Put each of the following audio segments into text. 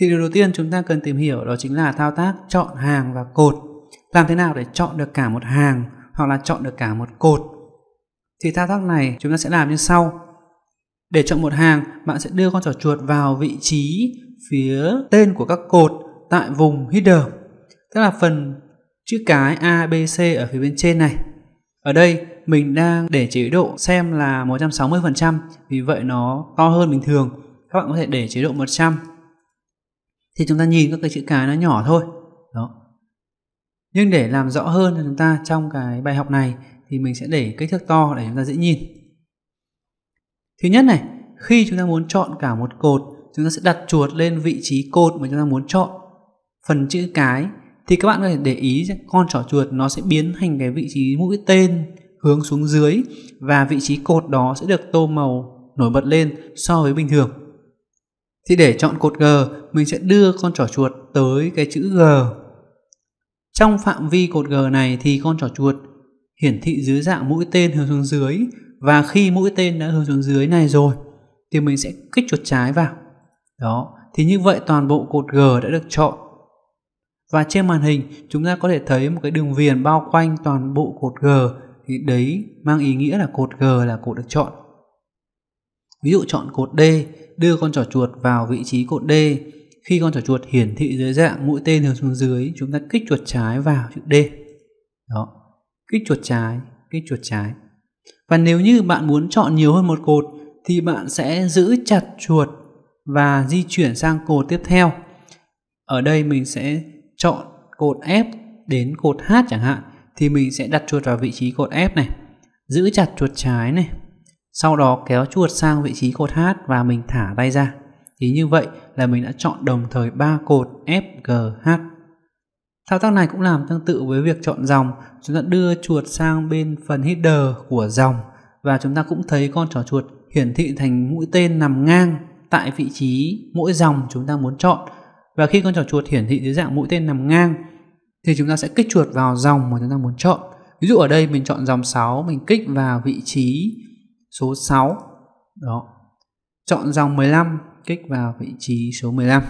Thì điều đầu tiên chúng ta cần tìm hiểu đó chính là thao tác chọn hàng và cột. Làm thế nào để chọn được cả một hàng hoặc là chọn được cả một cột. Thì thao tác này chúng ta sẽ làm như sau. Để chọn một hàng, bạn sẽ đưa con trỏ chuột vào vị trí phía tên của các cột tại vùng header, tức là phần chữ cái A, B, C ở phía bên trên này. Ở đây mình đang để chế độ xem là 160%, vì vậy nó to hơn bình thường. Các bạn có thể để chế độ 100 thì chúng ta nhìn các cái chữ cái nó nhỏ thôi đó nhưng để làm rõ hơn cho chúng ta trong cái bài học này thì mình sẽ để kích thước to để chúng ta dễ nhìn thứ nhất này khi chúng ta muốn chọn cả một cột chúng ta sẽ đặt chuột lên vị trí cột mà chúng ta muốn chọn phần chữ cái thì các bạn có thể để ý con trỏ chuột nó sẽ biến thành cái vị trí mũi tên hướng xuống dưới và vị trí cột đó sẽ được tô màu nổi bật lên so với bình thường thì để chọn cột G, mình sẽ đưa con trỏ chuột tới cái chữ G. Trong phạm vi cột G này thì con trỏ chuột hiển thị dưới dạng mũi tên hướng xuống dưới và khi mũi tên đã hướng xuống dưới này rồi thì mình sẽ kích chuột trái vào. Đó, thì như vậy toàn bộ cột G đã được chọn. Và trên màn hình chúng ta có thể thấy một cái đường viền bao quanh toàn bộ cột G thì đấy mang ý nghĩa là cột G là cột được chọn. Ví dụ chọn cột D, đưa con trỏ chuột vào vị trí cột D. Khi con trỏ chuột hiển thị dưới dạng mũi tên hướng xuống dưới, chúng ta kích chuột trái vào chữ D. Đó, kích chuột trái, kích chuột trái. Và nếu như bạn muốn chọn nhiều hơn một cột thì bạn sẽ giữ chặt chuột và di chuyển sang cột tiếp theo. Ở đây mình sẽ chọn cột F đến cột H chẳng hạn thì mình sẽ đặt chuột vào vị trí cột F này. Giữ chặt chuột trái này sau đó kéo chuột sang vị trí cột H và mình thả tay ra. Thì như vậy là mình đã chọn đồng thời ba cột F, G, H. Thao tác này cũng làm tương tự với việc chọn dòng, chúng ta đưa chuột sang bên phần header của dòng và chúng ta cũng thấy con trỏ chuột hiển thị thành mũi tên nằm ngang tại vị trí mỗi dòng chúng ta muốn chọn. Và khi con trỏ chuột hiển thị dưới dạng mũi tên nằm ngang thì chúng ta sẽ kích chuột vào dòng mà chúng ta muốn chọn. Ví dụ ở đây mình chọn dòng 6, mình kích vào vị trí số 6 đó chọn dòng 15 kích vào vị trí số 15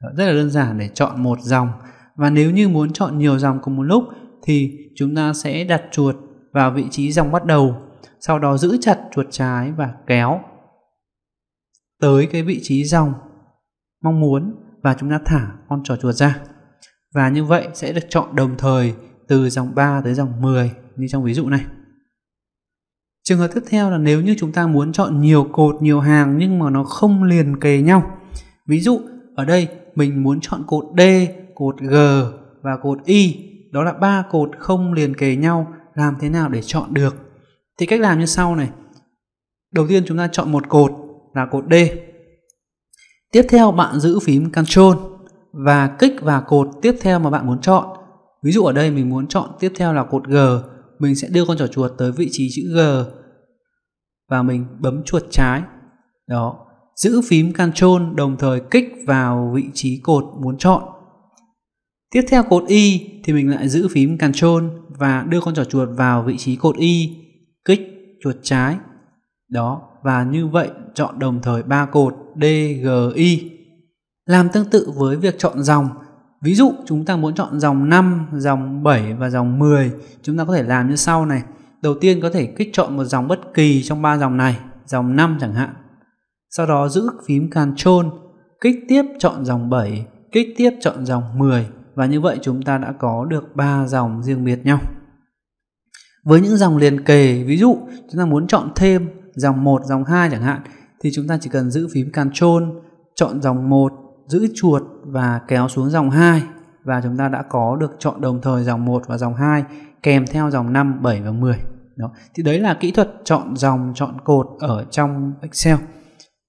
đó, rất là đơn giản để chọn một dòng và nếu như muốn chọn nhiều dòng cùng một lúc thì chúng ta sẽ đặt chuột vào vị trí dòng bắt đầu sau đó giữ chặt chuột trái và kéo tới cái vị trí dòng mong muốn và chúng ta thả con trò chuột ra và như vậy sẽ được chọn đồng thời từ dòng 3 tới dòng 10 như trong ví dụ này. Trường hợp tiếp theo là nếu như chúng ta muốn chọn nhiều cột, nhiều hàng nhưng mà nó không liền kề nhau. Ví dụ ở đây mình muốn chọn cột D, cột G và cột Y. Đó là ba cột không liền kề nhau. Làm thế nào để chọn được? Thì cách làm như sau này. Đầu tiên chúng ta chọn một cột là cột D. Tiếp theo bạn giữ phím Ctrl và kích vào cột tiếp theo mà bạn muốn chọn. Ví dụ ở đây mình muốn chọn tiếp theo là cột G mình sẽ đưa con trỏ chuột tới vị trí chữ G và mình bấm chuột trái. Đó, giữ phím Ctrl đồng thời kích vào vị trí cột muốn chọn. Tiếp theo cột Y thì mình lại giữ phím Ctrl và đưa con trỏ chuột vào vị trí cột Y, kích chuột trái. Đó, và như vậy chọn đồng thời ba cột D, G, Y. Làm tương tự với việc chọn dòng Ví dụ chúng ta muốn chọn dòng 5, dòng 7 và dòng 10, chúng ta có thể làm như sau này. Đầu tiên có thể kích chọn một dòng bất kỳ trong ba dòng này, dòng 5 chẳng hạn. Sau đó giữ phím Ctrl, kích tiếp chọn dòng 7, kích tiếp chọn dòng 10 và như vậy chúng ta đã có được ba dòng riêng biệt nhau. Với những dòng liền kề, ví dụ chúng ta muốn chọn thêm dòng 1, dòng 2 chẳng hạn thì chúng ta chỉ cần giữ phím Ctrl, chọn dòng 1, giữ chuột và kéo xuống dòng 2 và chúng ta đã có được chọn đồng thời dòng 1 và dòng 2 kèm theo dòng 5, 7 và 10. Đó. Thì đấy là kỹ thuật chọn dòng, chọn cột ở trong Excel.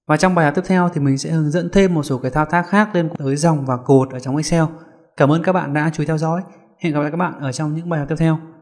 Và trong bài học tiếp theo thì mình sẽ hướng dẫn thêm một số cái thao tác khác lên tới dòng và cột ở trong Excel. Cảm ơn các bạn đã chú ý theo dõi. Hẹn gặp lại các bạn ở trong những bài học tiếp theo.